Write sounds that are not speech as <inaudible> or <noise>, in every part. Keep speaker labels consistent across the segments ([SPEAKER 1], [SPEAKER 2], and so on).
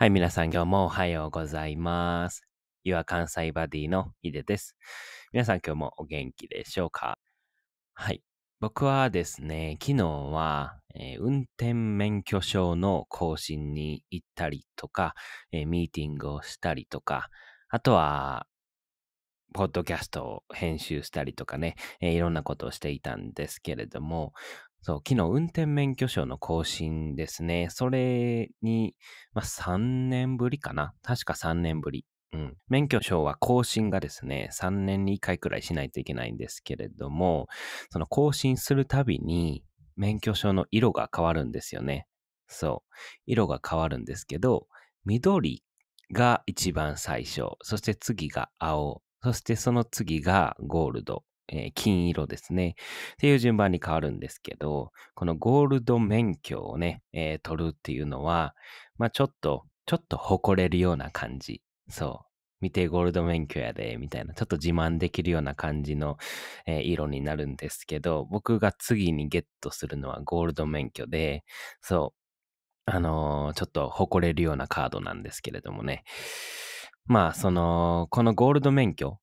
[SPEAKER 1] はい、皆さん今日もおはようございます。Your 関西バディのヒデです。皆さん今日もお元気でしょうかはい。僕はですね、昨日は、えー、運転免許証の更新に行ったりとか、えー、ミーティングをしたりとか、あとは、ポッドキャストを編集したりとかね、えー、いろんなことをしていたんですけれども、そう、昨日運転免許証の更新ですね。それに、まあ、3年ぶりかな。確か3年ぶり。うん。免許証は更新がですね、3年に1回くらいしないといけないんですけれども、その更新するたびに免許証の色が変わるんですよね。そう。色が変わるんですけど、緑が一番最初、そして次が青、そしてその次がゴールド、えー、金色ですね。っていう順番に変わるんですけど、このゴールド免許をね、えー、取るっていうのは、まあちょっと、ちょっと誇れるような感じ。そう。見てゴールド免許やで、みたいな、ちょっと自慢できるような感じの、えー、色になるんですけど、僕が次にゲットするのはゴールド免許で、そう、あのー、ちょっと誇れるようなカードなんですけれどもね。まあ、その、このゴールド免許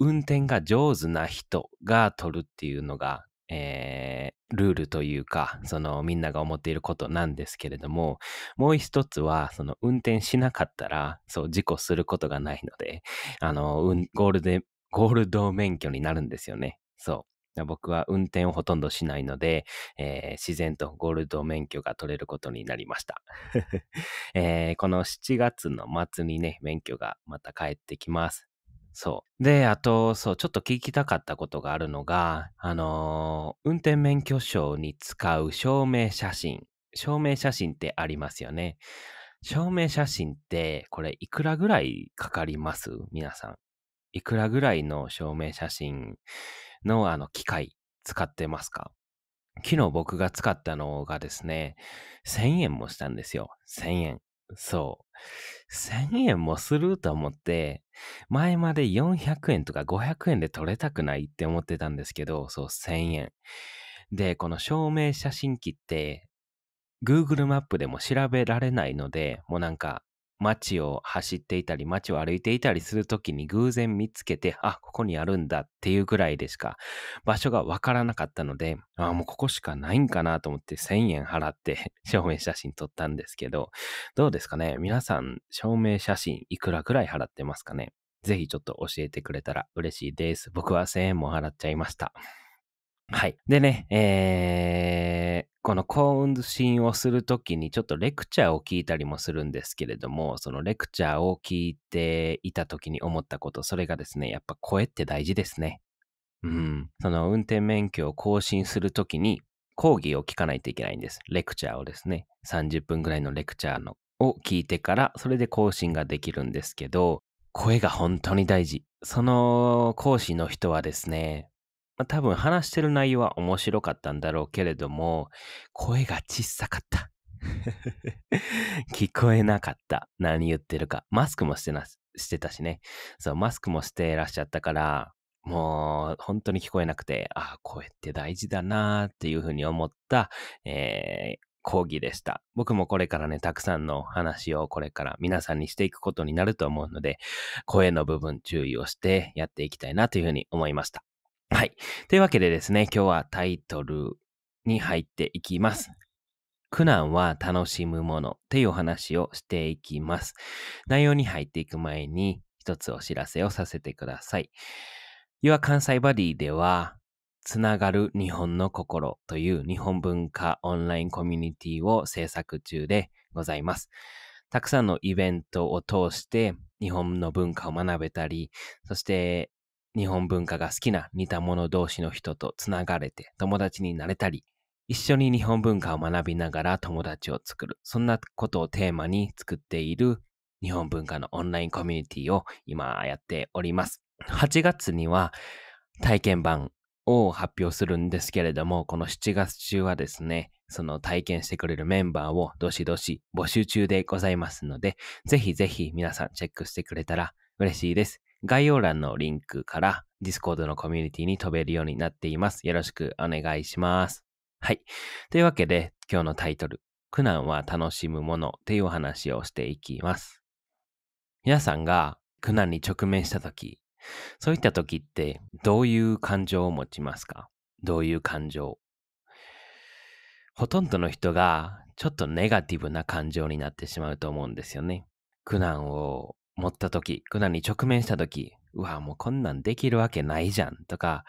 [SPEAKER 1] 運転が上手な人が取るっていうのが、えー、ルールというか、そのみんなが思っていることなんですけれども、もう一つは、その運転しなかったら、そう、事故することがないので、あの、ゴールデゴールド免許になるんですよね。そう。僕は運転をほとんどしないので、えー、自然とゴールド免許が取れることになりました。<laughs> えー、この7月の末にね、免許がまた帰ってきます。そう。で、あと、そう、ちょっと聞きたかったことがあるのが、あのー運転免許証に使う証明写真。証明写真ってありますよね。証明写真って、これ、いくらぐらいかかります皆さん。いくらぐらいの証明写真の、あの、機械、使ってますか昨日僕が使ったのがですね、1000円もしたんですよ。1000円。そう。1000円もすると思って、前まで400円とか500円で取れたくないって思ってたんですけど、そう、1000円。で、この証明写真機って、Google マップでも調べられないので、もうなんか、街を走っていたり、街を歩いていたりするときに偶然見つけて、あ、ここにあるんだっていうぐらいでしか場所がわからなかったので、あ、もうここしかないんかなと思って1000円払って <laughs> 証明写真撮ったんですけど、どうですかね皆さん、証明写真いくらぐらい払ってますかねぜひちょっと教えてくれたら嬉しいです。僕は1000円も払っちゃいました。はい。でね、えー、この幸運信をするときにちょっとレクチャーを聞いたりもするんですけれども、そのレクチャーを聞いていたときに思ったこと、それがですね、やっぱ声って大事ですね。うん。その運転免許を更新するときに講義を聞かないといけないんです。レクチャーをですね、30分ぐらいのレクチャーのを聞いてから、それで更新ができるんですけど、声が本当に大事。その講師の人はですね、まあ、多分話してる内容は面白かったんだろうけれども、声が小さかった。<laughs> 聞こえなかった。何言ってるか。マスクもしてな、してたしね。そう、マスクもしてらっしゃったから、もう本当に聞こえなくて、ああ、声って大事だなーっていうふうに思った、えー、講義でした。僕もこれからね、たくさんの話をこれから皆さんにしていくことになると思うので、声の部分注意をしてやっていきたいなというふうに思いました。はい。というわけでですね、今日はタイトルに入っていきます。苦難は楽しむものっていうお話をしていきます。内容に入っていく前に一つお知らせをさせてください。Your 関西バディでは、つながる日本の心という日本文化オンラインコミュニティを制作中でございます。たくさんのイベントを通して日本の文化を学べたり、そして日本文化が好きな似た者同士の人とつながれて友達になれたり、一緒に日本文化を学びながら友達を作る。そんなことをテーマに作っている日本文化のオンラインコミュニティを今やっております。8月には体験版を発表するんですけれども、この7月中はですね、その体験してくれるメンバーをどしどし募集中でございますので、ぜひぜひ皆さんチェックしてくれたら嬉しいです。概要欄のリンクから Discord のコミュニティに飛べるようになっています。よろしくお願いします。はい。というわけで、今日のタイトル、苦難は楽しむものっていうお話をしていきます。皆さんが苦難に直面したとき、そういったときってどういう感情を持ちますかどういう感情ほとんどの人がちょっとネガティブな感情になってしまうと思うんですよね。苦難を持った時、苦難に直面した時、うわ、もうこんなんできるわけないじゃんとか、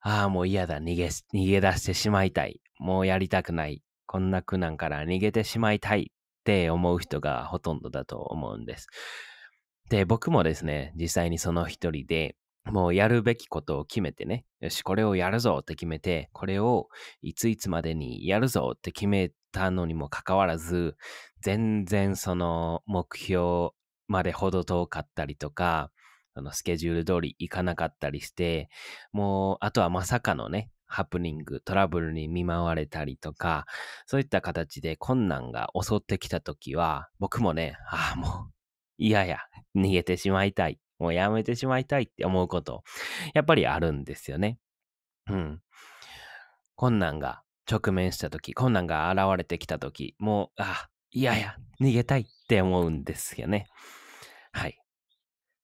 [SPEAKER 1] ああ、もう嫌だ、逃げ、逃げ出してしまいたい。もうやりたくない。こんな苦難から逃げてしまいたいって思う人がほとんどだと思うんです。で、僕もですね、実際にその一人で、もうやるべきことを決めてね、よし、これをやるぞって決めて、これをいついつまでにやるぞって決めたのにもかかわらず、全然その目標までほど遠かったりとか、のスケジュール通り行かなかったりして、もう、あとはまさかのね、ハプニング、トラブルに見舞われたりとか、そういった形で困難が襲ってきた時は、僕もね、ああ、もう、嫌や、逃げてしまいたい、もうやめてしまいたいって思うこと、やっぱりあるんですよね。うん。困難が直面した時、困難が現れてきた時、もう、ああ、嫌や、逃げたいって思うんですよね。はい。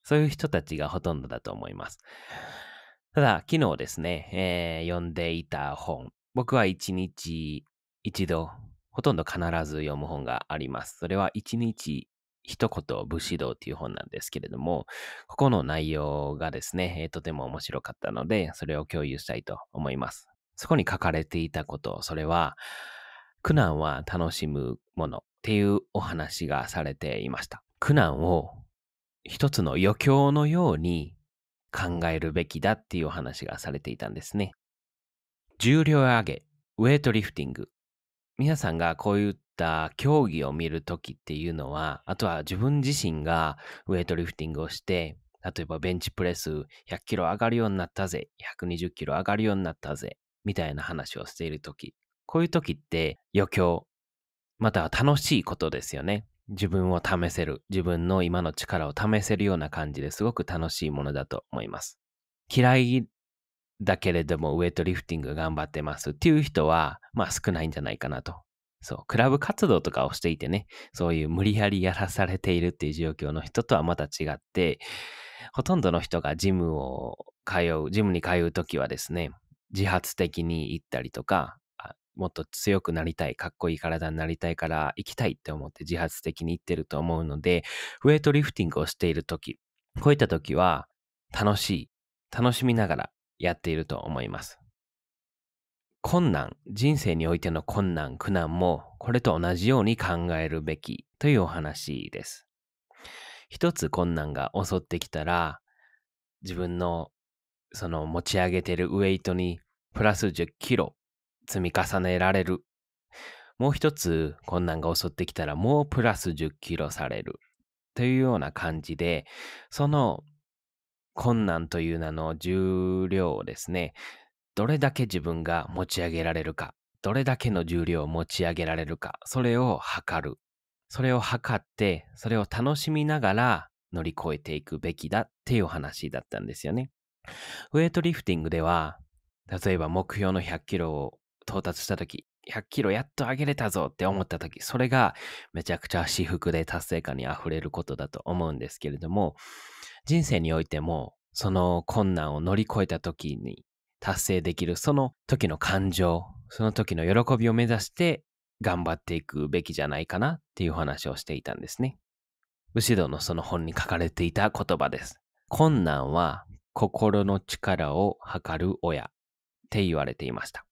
[SPEAKER 1] そういう人たちがほとんどだと思います。ただ、昨日ですね、えー、読んでいた本。僕は一日一度、ほとんど必ず読む本があります。それは一日一言武士道っていう本なんですけれども、ここの内容がですね、とても面白かったので、それを共有したいと思います。そこに書かれていたこと、それは、苦難は楽しむもの。っていうお話がされていました。苦難を一つの余興のように考えるべきだっていうお話がされていたんですね。重量上げ、ウェイトリフティング。皆さんがこういった競技を見るときっていうのは、あとは自分自身がウェイトリフティングをして、例えばベンチプレス100キロ上がるようになったぜ、120キロ上がるようになったぜ、みたいな話をしているとき、こういうときって余興、または楽しいことですよね。自分を試せる、自分の今の力を試せるような感じですごく楽しいものだと思います。嫌いだけれどもウエイトリフティング頑張ってますっていう人は、まあ少ないんじゃないかなと。そう、クラブ活動とかをしていてね、そういう無理やりやらされているっていう状況の人とはまた違って、ほとんどの人がジムを通う、ジムに通うときはですね、自発的に行ったりとか、もっと強くなりたい、かっこいい体になりたいから行きたいって思って自発的に行ってると思うので、ウェイトリフティングをしている時、こういった時は楽しい、楽しみながらやっていると思います。困難、人生においての困難、苦難もこれと同じように考えるべきというお話です。一つ困難が襲ってきたら、自分のその持ち上げてるウェイトにプラス10キロ積み重ねられる。もう一つ困難が襲ってきたらもうプラス10キロされる。というような感じで、その困難という名の重量をですね、どれだけ自分が持ち上げられるか、どれだけの重量を持ち上げられるか、それを測る。それを測って、それを楽しみながら乗り越えていくべきだっていう話だったんですよね。ウェイトリフティングでは、例えば目標の100キロを到達した時、100キロやっと上げれたぞって思った時、それがめちゃくちゃ私服で達成感にあふれることだと思うんですけれども、人生においても、その困難を乗り越えた時に達成できる、その時の感情、その時の喜びを目指して頑張っていくべきじゃないかなっていう話をしていたんですね。後ろのその本に書かれていた言葉です。困難は心の力を測る親って言われていました。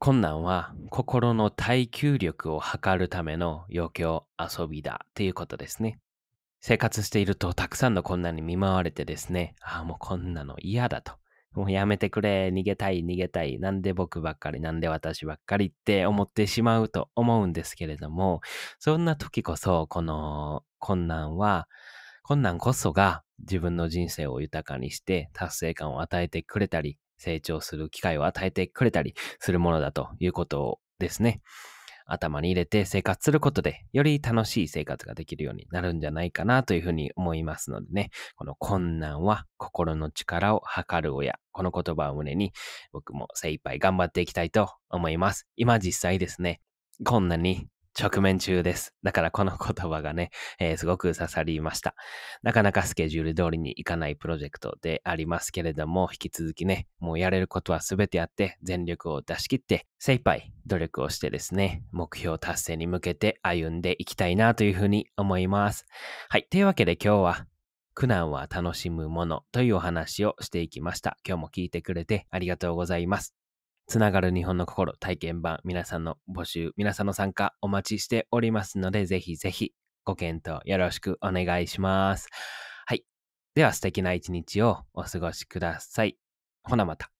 [SPEAKER 1] 困難は心の耐久力を測るための余興遊びだっていうことですね。生活しているとたくさんの困難に見舞われてですね、ああもうこんなの嫌だと。もうやめてくれ、逃げたい、逃げたい、なんで僕ばっかり、なんで私ばっかりって思ってしまうと思うんですけれども、そんな時こそ、この困難は、困難こそが自分の人生を豊かにして達成感を与えてくれたり、成長する機会を与えてくれたりするものだということですね、頭に入れて生活することで、より楽しい生活ができるようになるんじゃないかなというふうに思いますのでね、この困難は心の力を測る親、この言葉を胸に僕も精一杯頑張っていきたいと思います。今実際ですね、困難に直面中です。だからこの言葉がね、えー、すごく刺さりました。なかなかスケジュール通りにいかないプロジェクトでありますけれども、引き続きね、もうやれることは全てやって、全力を出し切って、精一杯努力をしてですね、目標達成に向けて歩んでいきたいなというふうに思います。はい。というわけで今日は、苦難は楽しむものというお話をしていきました。今日も聞いてくれてありがとうございます。つながる日本の心体験版、皆さんの募集、皆さんの参加お待ちしておりますので、ぜひぜひご検討よろしくお願いします。はい。では素敵な一日をお過ごしください。ほなまた。